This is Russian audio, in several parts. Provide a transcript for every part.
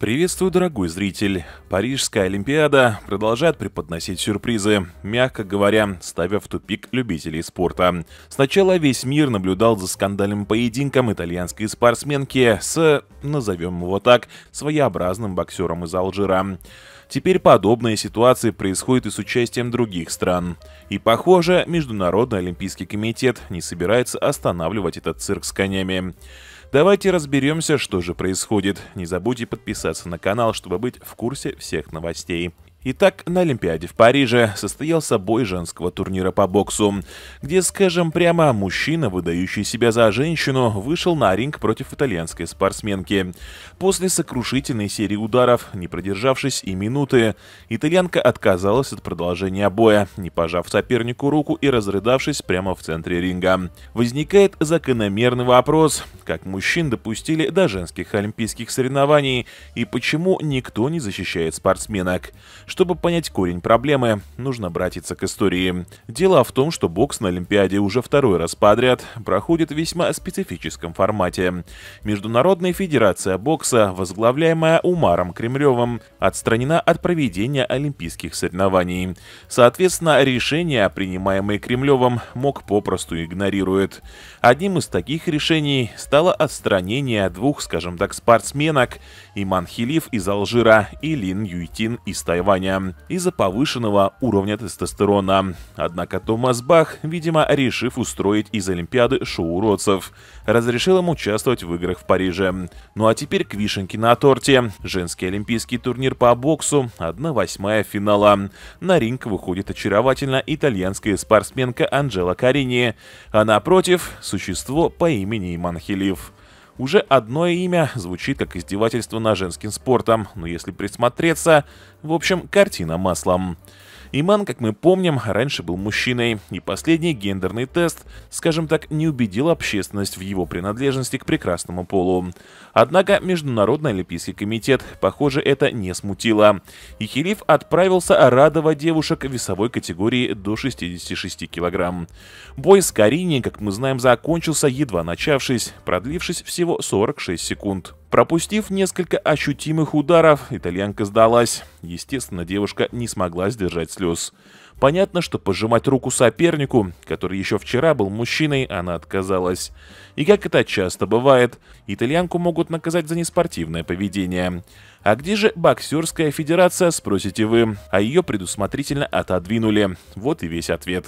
Приветствую, дорогой зритель. Парижская Олимпиада продолжает преподносить сюрпризы, мягко говоря, ставя в тупик любителей спорта. Сначала весь мир наблюдал за скандальным поединком итальянской спортсменки с, назовем его так, своеобразным боксером из Алжира. Теперь подобные ситуации происходят и с участием других стран. И похоже, Международный Олимпийский комитет не собирается останавливать этот цирк с конями. Давайте разберемся, что же происходит. Не забудьте подписаться на канал, чтобы быть в курсе всех новостей. Итак, на Олимпиаде в Париже состоялся бой женского турнира по боксу, где, скажем прямо, мужчина, выдающий себя за женщину, вышел на ринг против итальянской спортсменки. После сокрушительной серии ударов, не продержавшись и минуты, итальянка отказалась от продолжения боя, не пожав сопернику руку и разрыдавшись прямо в центре ринга. Возникает закономерный вопрос, как мужчин допустили до женских олимпийских соревнований и почему никто не защищает спортсменок. Чтобы понять корень проблемы, нужно обратиться к истории. Дело в том, что бокс на Олимпиаде уже второй раз подряд проходит в весьма специфическом формате. Международная федерация бокса, возглавляемая Умаром Кремлевым, отстранена от проведения олимпийских соревнований. Соответственно, решения, принимаемые Кремлевым, МОК попросту игнорирует. Одним из таких решений стало отстранение двух, скажем так, спортсменок Иман Хилиф из Алжира и Лин Юйтин из Тайваня заболевания из-за повышенного уровня тестостерона. Однако Томас Бах, видимо, решив устроить из Олимпиады шоу уродцев, разрешил им участвовать в играх в Париже. Ну а теперь к вишенке на торте. Женский олимпийский турнир по боксу, 1-8 финала. На ринг выходит очаровательно итальянская спортсменка Анжела Карини, а напротив – существо по имени Иман уже одно имя звучит как издевательство над женским спортом, но если присмотреться, в общем, картина маслом. Иман, как мы помним, раньше был мужчиной, и последний гендерный тест, скажем так, не убедил общественность в его принадлежности к прекрасному полу. Однако Международный Олимпийский комитет, похоже, это не смутило. И Хилиф отправился радовать девушек весовой категории до 66 килограмм. Бой с Карини, как мы знаем, закончился едва начавшись, продлившись всего 46 секунд. Пропустив несколько ощутимых ударов, итальянка сдалась. Естественно, девушка не смогла сдержать слез. Понятно, что пожимать руку сопернику, который еще вчера был мужчиной, она отказалась. И как это часто бывает, итальянку могут наказать за неспортивное поведение. А где же боксерская федерация, спросите вы, а ее предусмотрительно отодвинули. Вот и весь ответ.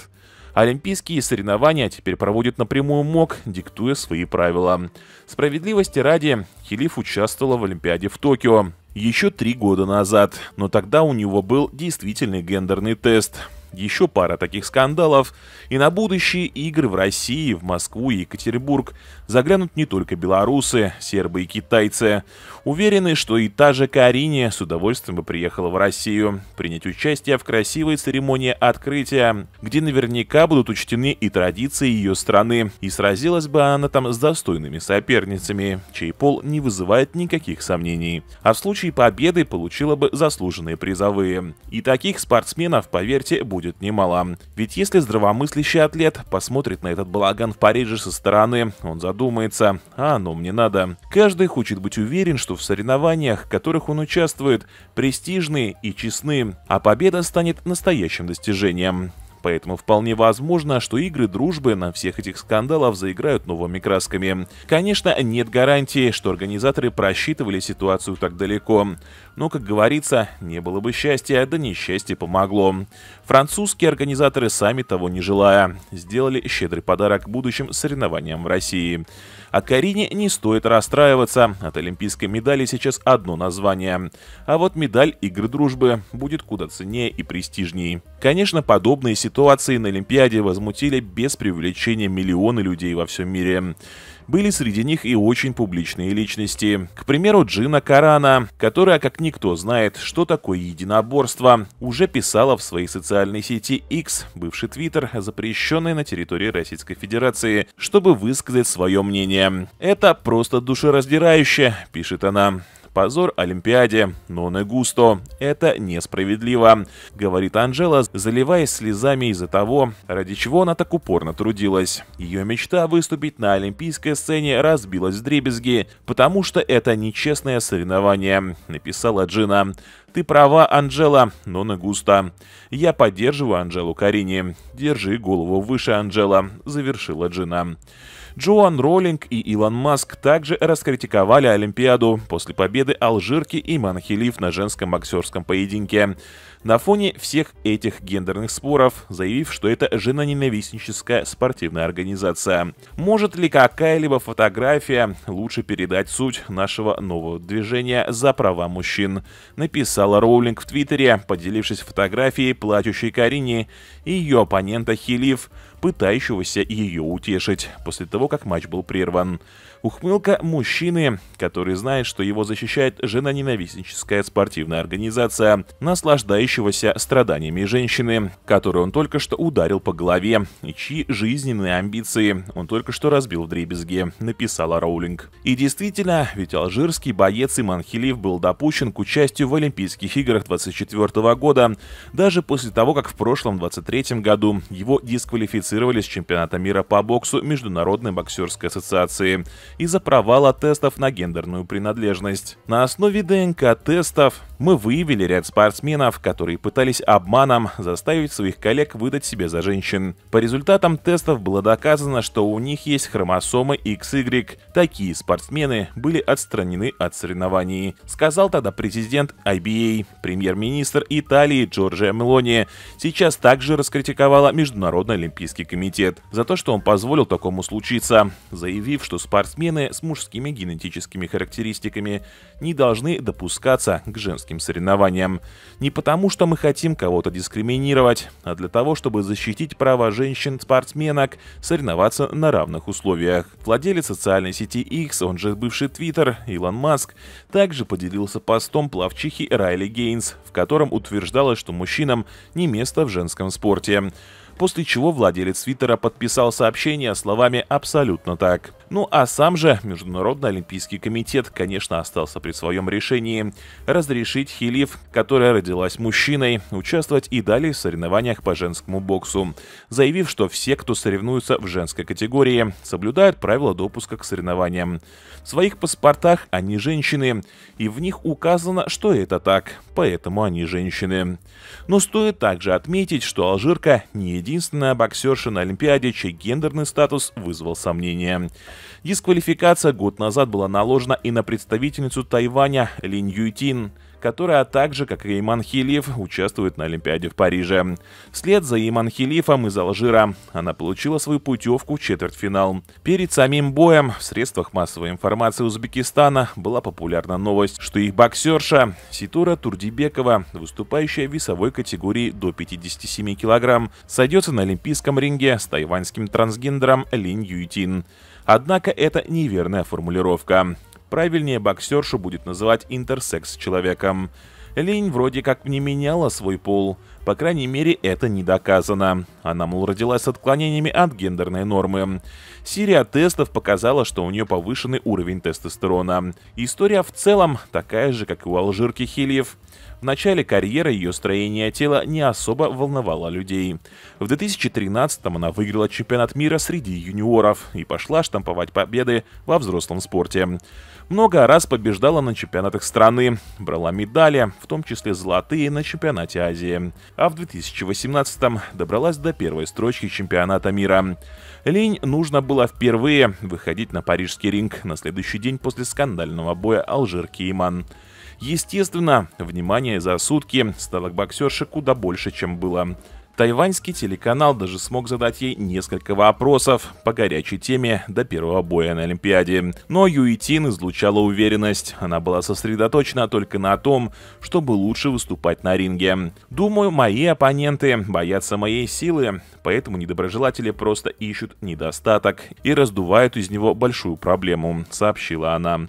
Олимпийские соревнования теперь проводит напрямую МОК, диктуя свои правила. Справедливости ради, Хилиф участвовала в Олимпиаде в Токио еще три года назад, но тогда у него был действительный гендерный тест. Еще пара таких скандалов, и на будущие игры в России, в Москву и Екатеринбург заглянут не только белорусы, сербы и китайцы. Уверены, что и та же Карине с удовольствием бы приехала в Россию, принять участие в красивой церемонии открытия, где наверняка будут учтены и традиции ее страны, и сразилась бы она там с достойными соперницами, чей пол не вызывает никаких сомнений. А в случае победы получила бы заслуженные призовые. И таких спортсменов, поверьте, будет будет немало. Ведь если здравомыслящий атлет посмотрит на этот балаган в Париже со стороны, он задумается, а оно ну, мне надо. Каждый хочет быть уверен, что в соревнованиях, в которых он участвует, престижные и честны, а победа станет настоящим достижением поэтому вполне возможно, что игры дружбы на всех этих скандалов заиграют новыми красками. Конечно, нет гарантии, что организаторы просчитывали ситуацию так далеко. Но, как говорится, не было бы счастья, да несчастье помогло. Французские организаторы, сами того не желая, сделали щедрый подарок будущим соревнованиям в России. А Карине не стоит расстраиваться, от олимпийской медали сейчас одно название. А вот медаль «Игры дружбы» будет куда ценнее и престижней. Конечно, подобные ситуации ситуации на Олимпиаде возмутили без привлечения миллионы людей во всем мире. Были среди них и очень публичные личности. К примеру, Джина Карана, которая, как никто знает, что такое единоборство, уже писала в своей социальной сети X, бывший Твиттер, запрещенный на территории Российской Федерации, чтобы высказать свое мнение. «Это просто душераздирающе», — пишет она. Позор Олимпиаде, но не густо. Это несправедливо, говорит Анжела, заливаясь слезами из-за того, ради чего она так упорно трудилась. Ее мечта выступить на олимпийской сцене разбилась в дребезги, потому что это нечестное соревнование, написала Джина. Ты права, Анжела, но на густо. Я поддерживаю Анжелу Карини. Держи голову выше, Анжела, завершила Джина. Джоан Роллинг и Илон Маск также раскритиковали Олимпиаду после победы алжирки и Хилиф на женском боксерском поединке. На фоне всех этих гендерных споров, заявив, что это женоненавистническая спортивная организация. Может ли какая-либо фотография лучше передать суть нашего нового движения за права мужчин? Написал написала Роулинг в Твиттере, поделившись фотографией плачущей Карине и ее оппонента Хилив, пытающегося ее утешить, после того, как матч был прерван. Ухмылка мужчины, который знает, что его защищает жена-ненавистническая спортивная организация, наслаждающегося страданиями женщины, которую он только что ударил по голове, и чьи жизненные амбиции он только что разбил в дребезги, написала Роулинг. И действительно, ведь алжирский боец Иман Хилив был допущен к участию в Олимпийских играх 24 года, даже после того, как в прошлом 23 году его дисквалифицировали с чемпионата мира по боксу Международной боксерской ассоциации из-за провала тестов на гендерную принадлежность. На основе ДНК-тестов мы выявили ряд спортсменов, которые пытались обманом заставить своих коллег выдать себя за женщин. По результатам тестов было доказано, что у них есть хромосомы XY. Такие спортсмены были отстранены от соревнований, сказал тогда президент IBA. Премьер-министр Италии Джорджия Мелони сейчас также раскритиковала Международный олимпийский комитет за то, что он позволил такому случиться, заявив, что спортсмены с мужскими генетическими характеристиками не должны допускаться к женскому юношеским соревнованиям. Не потому, что мы хотим кого-то дискриминировать, а для того, чтобы защитить права женщин-спортсменок соревноваться на равных условиях. Владелец социальной сети X, он же бывший Твиттер, Илон Маск, также поделился постом плавчихи Райли Гейнс, в котором утверждалось, что мужчинам не место в женском спорте после чего владелец свитера подписал сообщение словами «абсолютно так». Ну а сам же Международный Олимпийский комитет, конечно, остался при своем решении разрешить Хилив, которая родилась мужчиной, участвовать и далее в соревнованиях по женскому боксу, заявив, что все, кто соревнуются в женской категории, соблюдают правила допуска к соревнованиям. В своих паспортах они женщины, и в них указано, что это так, поэтому они женщины. Но стоит также отметить, что алжирка не единственная боксерша на Олимпиаде, чей гендерный статус вызвал сомнения. Дисквалификация год назад была наложена и на представительницу Тайваня Лин Юйтин которая а так же, как и Иман Хилиев, участвует на Олимпиаде в Париже. Вслед за Иман Хилиевом из Алжира она получила свою путевку в четвертьфинал. Перед самим боем в средствах массовой информации Узбекистана была популярна новость, что их боксерша Ситура Турдибекова, выступающая в весовой категории до 57 килограмм, сойдется на Олимпийском ринге с тайваньским трансгендером Лин Юйтин. Однако это неверная формулировка. Правильнее боксершу будет называть интерсекс человеком. Лень вроде как не меняла свой пол. По крайней мере, это не доказано. Она, мол, родилась с отклонениями от гендерной нормы. Серия тестов показала, что у нее повышенный уровень тестостерона. История в целом такая же, как и у алжирки Хильев. В начале карьеры ее строение тела не особо волновало людей. В 2013-м она выиграла чемпионат мира среди юниоров и пошла штамповать победы во взрослом спорте. Много раз побеждала на чемпионатах страны, брала медали, в том числе золотые на чемпионате Азии. А в 2018-м добралась до первой строчки чемпионата мира. Лень нужно было впервые выходить на парижский ринг на следующий день после скандального боя Алжир Кейман. Естественно, внимание за сутки стало к боксерше куда больше, чем было. Тайваньский телеканал даже смог задать ей несколько вопросов по горячей теме до первого боя на Олимпиаде. Но Юитин излучала уверенность. Она была сосредоточена только на том, чтобы лучше выступать на ринге. Думаю, мои оппоненты боятся моей силы, поэтому недоброжелатели просто ищут недостаток и раздувают из него большую проблему, сообщила она.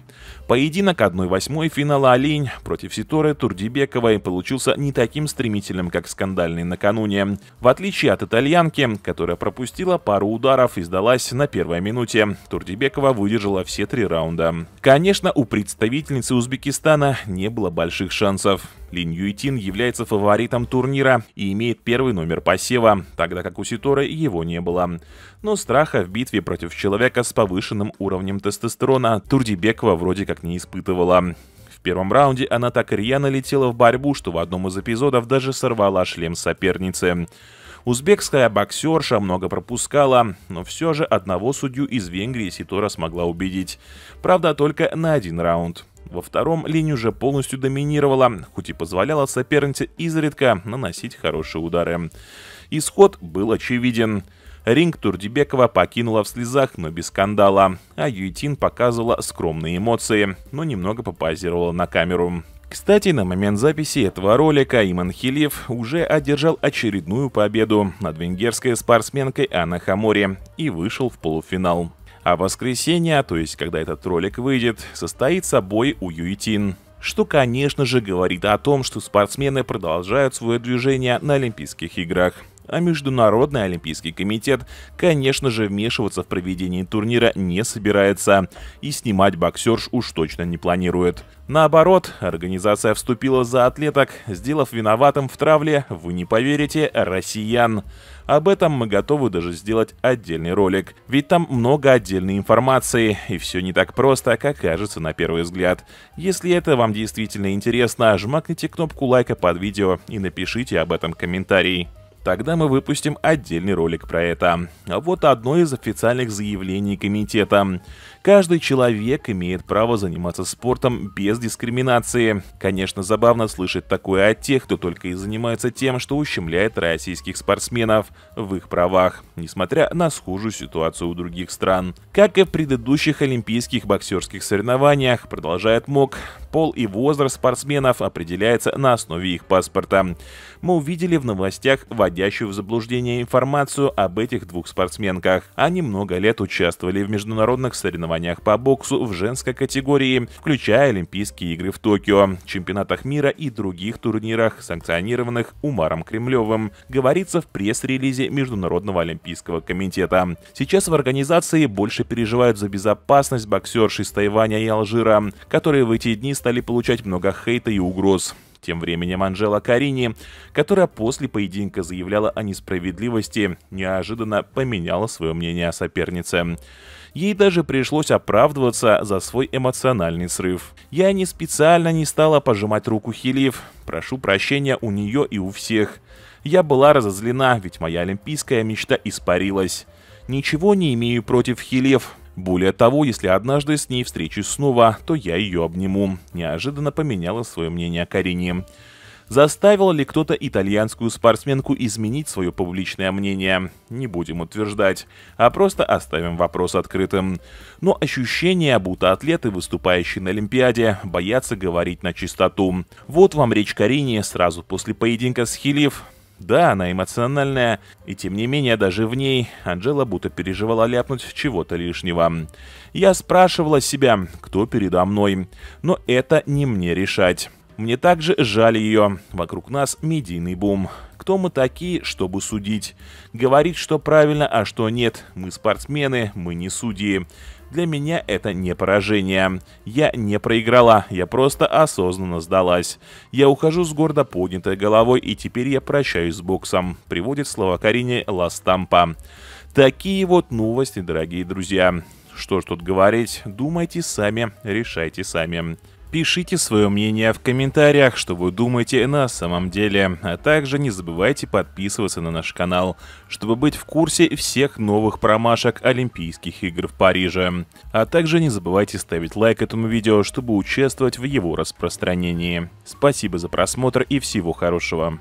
Поединок 1-8 финала Алинь против Ситоры Турдибековой получился не таким стремительным, как скандальный накануне. В отличие от итальянки, которая пропустила пару ударов и сдалась на первой минуте, Турдибекова выдержала все три раунда. Конечно, у представительницы Узбекистана не было больших шансов. Лин Юйтин является фаворитом турнира и имеет первый номер посева, тогда как у Ситоры его не было. Но страха в битве против человека с повышенным уровнем тестостерона Турдибекова вроде как не испытывала первом раунде она так рьяно летела в борьбу, что в одном из эпизодов даже сорвала шлем соперницы. Узбекская боксерша много пропускала, но все же одного судью из Венгрии Ситора смогла убедить. Правда, только на один раунд. Во втором Линь уже полностью доминировала, хоть и позволяла сопернице изредка наносить хорошие удары. Исход был очевиден. Ринг Турдибекова покинула в слезах, но без скандала, а Юйтин показывала скромные эмоции, но немного попозировала на камеру. Кстати, на момент записи этого ролика Иман Хилев уже одержал очередную победу над венгерской спортсменкой Анна Хамори и вышел в полуфинал. А воскресенье, то есть когда этот ролик выйдет, состоится бой у Юитин что, конечно же, говорит о том, что спортсмены продолжают свое движение на Олимпийских играх а Международный Олимпийский комитет, конечно же, вмешиваться в проведение турнира не собирается и снимать боксерш уж точно не планирует. Наоборот, организация вступила за атлеток, сделав виноватым в травле, вы не поверите, россиян. Об этом мы готовы даже сделать отдельный ролик, ведь там много отдельной информации, и все не так просто, как кажется на первый взгляд. Если это вам действительно интересно, жмакните кнопку лайка под видео и напишите об этом комментарий. Тогда мы выпустим отдельный ролик про это. Вот одно из официальных заявлений комитета. Каждый человек имеет право заниматься спортом без дискриминации. Конечно, забавно слышать такое от тех, кто только и занимается тем, что ущемляет российских спортсменов в их правах несмотря на схожую ситуацию у других стран. Как и в предыдущих олимпийских боксерских соревнованиях, продолжает МОК, пол и возраст спортсменов определяется на основе их паспорта. Мы увидели в новостях вводящую в заблуждение информацию об этих двух спортсменках. Они много лет участвовали в международных соревнованиях по боксу в женской категории, включая Олимпийские игры в Токио, чемпионатах мира и других турнирах, санкционированных Умаром Кремлевым, говорится в пресс-релизе Международного олимпийского Олимпийского комитета. Сейчас в организации больше переживают за безопасность боксерш из Тайваня и Алжира, которые в эти дни стали получать много хейта и угроз. Тем временем Анжела Карини, которая после поединка заявляла о несправедливости, неожиданно поменяла свое мнение о сопернице. Ей даже пришлось оправдываться за свой эмоциональный срыв. «Я не специально не стала пожимать руку Хилиев. Прошу прощения у нее и у всех. Я была разозлена, ведь моя олимпийская мечта испарилась. Ничего не имею против Хилев. Более того, если однажды с ней встречусь снова, то я ее обниму. Неожиданно поменяла свое мнение о Карине. Заставил ли кто-то итальянскую спортсменку изменить свое публичное мнение? Не будем утверждать, а просто оставим вопрос открытым. Но ощущение, будто атлеты, выступающие на Олимпиаде, боятся говорить на чистоту. Вот вам речь Карине сразу после поединка с Хилиев. Да, она эмоциональная, и тем не менее даже в ней Анжела будто переживала ляпнуть чего-то лишнего. Я спрашивала себя, кто передо мной, но это не мне решать. Мне также жаль ее. Вокруг нас медийный бум. Кто мы такие, чтобы судить? Говорить, что правильно, а что нет. Мы спортсмены, мы не судьи. Для меня это не поражение. Я не проиграла, я просто осознанно сдалась. Я ухожу с гордо поднятой головой, и теперь я прощаюсь с боксом, приводит слова Карине Ластампа. Такие вот новости, дорогие друзья. Что ж тут говорить, думайте сами, решайте сами. Пишите свое мнение в комментариях, что вы думаете на самом деле. А также не забывайте подписываться на наш канал, чтобы быть в курсе всех новых промашек Олимпийских игр в Париже. А также не забывайте ставить лайк этому видео, чтобы участвовать в его распространении. Спасибо за просмотр и всего хорошего.